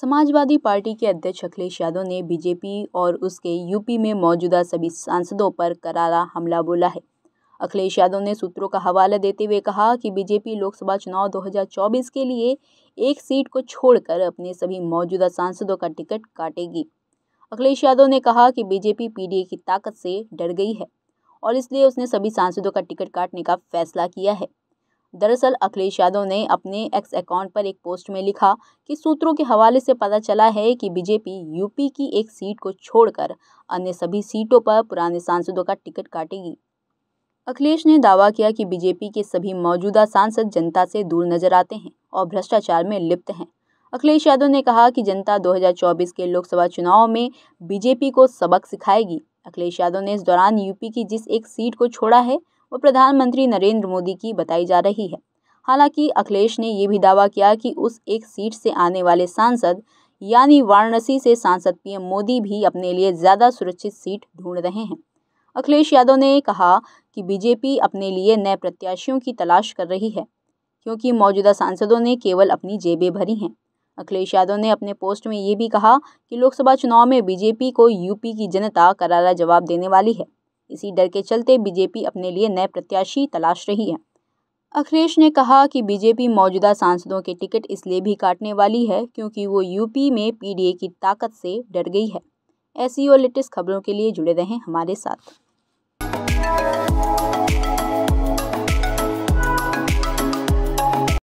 Samajwadi party के अध्यक्ष अखिलेश यादव ने बीजेपी और उसके यूपी में मौजूदा सभी सांसदों पर करारा हमला बोला है अखिलेश यादव ने सूत्रों का हवाला देते हुए कहा कि बीजेपी लोकसभा चुनाव 2024 के लिए एक सीट को छोड़कर अपने सभी मौजूदा सांसदों का टिकट काटेगी अखिलेश यादव ने कहा कि बीजेपी पीडीए की ताकत से डर गई है और इसलिए उसने सभी सांसदों का टिकट काटने का फैसला किया है दरअसल अखिलेश यादव ने अपने एक्स अकाउंट पर एक पोस्ट में लिखा कि सूत्रों के हवाले से पता चला है कि बीजेपी यूपी की एक सीट को छोड़कर अन्य सभी सीटों पर पुराने सांसदों का टिकट काटेगी अखिलेश ने दावा किया कि बीजेपी के सभी मौजूदा सांसद जनता से दूर नजर आते हैं और भ्रष्टाचार में लिप्त हैं अखिलेश यादव ने कहा कि जनता 2024 के लोकसभा चुनाव में बीजेपी को सबक सिखाएगी अखिलेश यादव ने इस दौरान यूपी की जिस एक सीट को छोड़ा है और प्रधानमंत्री नरेंद्र मोदी की बताई जा रही है हालांकि अखिलेश ने यह भी दावा किया कि उस एक सीट से आने वाले सांसद यानी वाराणसी से सांसद पीएम मोदी भी अपने लिए ज़्यादा सुरक्षित सीट ढूंढ रहे हैं अखिलेश यादव ने कहा कि बीजेपी अपने लिए नए प्रत्याशियों की तलाश कर रही है क्योंकि मौजूदा सांसदों ने केवल अपनी जेबें भरी हैं अखिलेश यादव ने अपने पोस्ट में ये भी कहा कि लोकसभा चुनाव में बीजेपी को यूपी की जनता करारा जवाब देने वाली है इसी डर के चलते बीजेपी अपने लिए नए प्रत्याशी तलाश रही है अखिलेश ने कहा कि बीजेपी मौजूदा सांसदों के टिकट इसलिए भी काटने वाली है क्योंकि वो यूपी में पीडीए की ताकत से डर गई है ऐसी और लेटेस्ट खबरों के लिए जुड़े रहें हमारे साथ